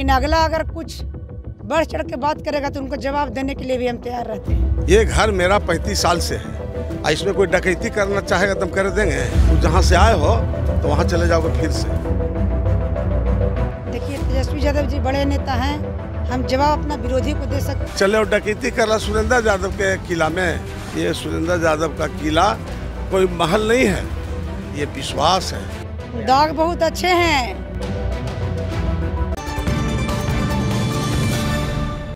लेकिन अगला अगर कुछ बढ़ चढ़ के बात करेगा तो उनको जवाब देने के लिए भी हम तैयार रहते हैं ये घर मेरा पैंतीस साल से है और इसमें कोई डकैती करना चाहेगा तो हम कर देंगे तो जहाँ से आए हो तो वहाँ चले जाओगे फिर से देखिए तेजस्वी यादव जी बड़े नेता हैं हम जवाब अपना विरोधी को दे सकते चले डकैती कर रहा सुरेंद्र यादव के किला में ये सुरेंद्र यादव का किला कोई महल नहीं है ये विश्वास है दाग बहुत अच्छे हैं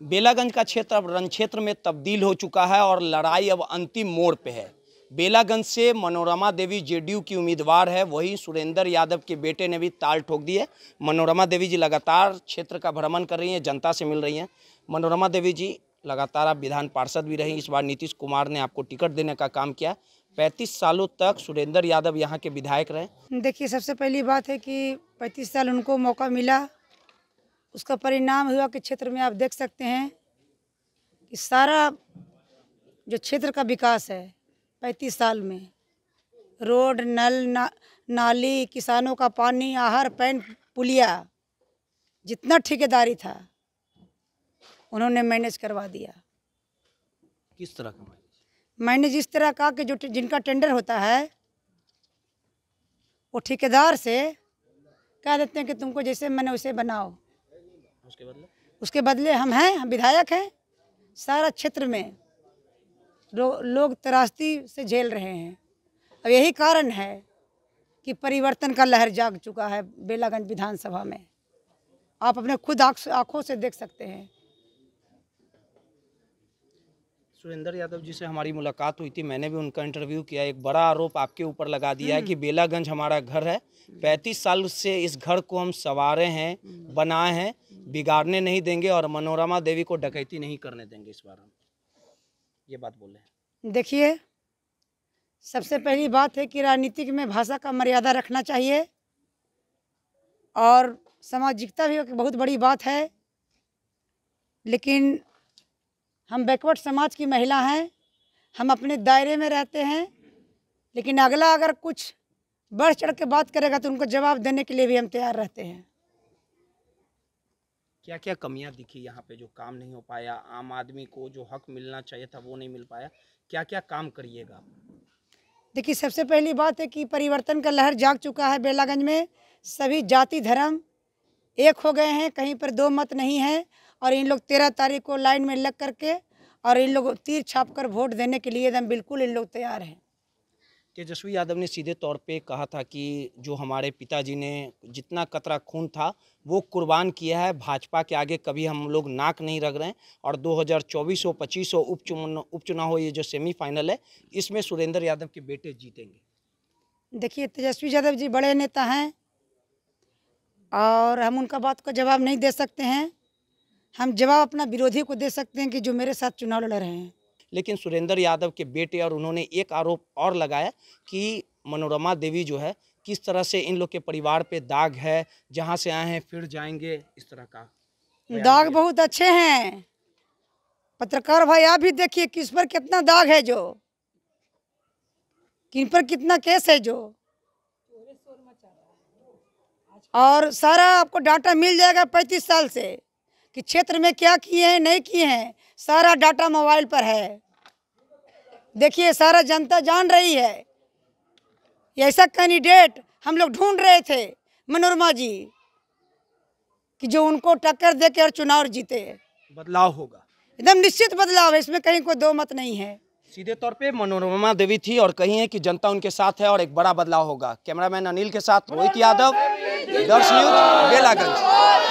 बेलागंज का क्षेत्र अब रण क्षेत्र में तब्दील हो चुका है और लड़ाई अब अंतिम मोड़ पे है बेलागंज से मनोरमा देवी जेडीयू की उम्मीदवार है वहीं सुरेंद्र यादव के बेटे ने भी ताल ठोक दी है मनोरमा देवी जी लगातार क्षेत्र का भ्रमण कर रही हैं जनता से मिल रही हैं मनोरमा देवी जी लगातार आप विधान पार्षद भी रहीं इस बार नीतीश कुमार ने आपको टिकट देने का काम किया पैंतीस सालों तक सुरेंद्र यादव यहाँ के विधायक रहे देखिए सबसे पहली बात है कि पैंतीस साल उनको मौका मिला उसका परिणाम हुआ कि क्षेत्र में आप देख सकते हैं कि सारा जो क्षेत्र का विकास है पैंतीस साल में रोड नल ना, नाली किसानों का पानी आहार पैन पुलिया जितना ठेकेदारी था उन्होंने मैनेज करवा दिया किस तरह का मैंने जिस तरह कहा कि जो जिनका टेंडर होता है वो ठेकेदार से कह देते हैं कि तुमको जैसे मैंने उसे बनाओ उसके बदले उसके बदले हम हैं हम विधायक हैं सारा क्षेत्र में लो, लोग त्रास्ती से झेल रहे हैं अब यही कारण है कि परिवर्तन का लहर जाग चुका है बेलागंज विधानसभा में आप अपने खुद आंखों से देख सकते हैं सुरेंद्र यादव जी से हमारी मुलाकात हुई थी मैंने भी उनका इंटरव्यू किया एक बड़ा आरोप आपके ऊपर लगा दिया है हम्म। कि बेलागंज हमारा घर है हम्म। पैंतीस साल से इस घर को हम सवारे हैं हम्म। बनाए हैं बिगाड़ने नहीं देंगे और मनोरमा देवी को डकैती नहीं करने देंगे इस बार हम ये बात बोले देखिए सबसे पहली बात है कि राजनीतिक में भाषा का मर्यादा रखना चाहिए और सामाजिकता भी एक बहुत बड़ी बात है लेकिन हम बैकवर्ड समाज की महिला हैं हम अपने दायरे में रहते हैं लेकिन अगला अगर कुछ बढ़ चढ़ के बात करेगा तो उनको जवाब देने के लिए भी हम तैयार रहते हैं क्या क्या कमियां दिखी यहाँ पे जो काम नहीं हो पाया आम आदमी को जो हक मिलना चाहिए था वो नहीं मिल पाया क्या क्या काम करिएगा देखिए सबसे पहली बात है कि परिवर्तन का लहर जाग चुका है बेलागंज में सभी जाति धर्म एक हो गए हैं कहीं पर दो मत नहीं है और इन लोग तेरह तारीख को लाइन में लग करके और इन लोग तीर छाप कर वोट देने के लिए एकदम बिल्कुल इन लोग तैयार हैं तेजस्वी यादव ने सीधे तौर पे कहा था कि जो हमारे पिताजी ने जितना कतरा खून था वो कुर्बान किया है भाजपा के आगे कभी हम लोग नाक नहीं रख रहे हैं और 2024 हो पच्चीस हो उपचुन उपचुनाव हो ये जो सेमीफाइनल है इसमें सुरेंद्र यादव के बेटे जीतेंगे देखिए तेजस्वी यादव जी बड़े नेता हैं और हम उनका बात का जवाब नहीं दे सकते हैं हम जवाब अपना विरोधी को दे सकते हैं कि जो मेरे साथ चुनाव लड़ रहे हैं लेकिन सुरेंद्र यादव के बेटे और उन्होंने एक आरोप और लगाया कि मनोरमा देवी जो है किस तरह से इन लोग के परिवार पे दाग है जहाँ से आए हैं फिर जाएंगे इस तरह का दाग बहुत अच्छे हैं पत्रकार भाई आप भी देखिए किस पर कितना दाग है जो किन पर कितना केस है जो और सारा आपको डाटा मिल जाएगा पैंतीस साल से कि क्षेत्र में क्या किए हैं नहीं किए हैं सारा डाटा मोबाइल पर है देखिए सारा जनता जान रही है ऐसा कैंडिडेट हम लोग ढूंढ रहे थे मनोरमा जी कि जो उनको टक्कर दे के और चुनाव जीते बदलाव होगा एकदम निश्चित बदलाव है इसमें कहीं कोई दो मत नहीं है सीधे तौर पे मनोरमा देवी थी और कही है कि जनता उनके साथ है और एक बड़ा बदलाव होगा कैमरामैन अनिल के साथ रोहित यादव दर्श न्यूज बेलागंज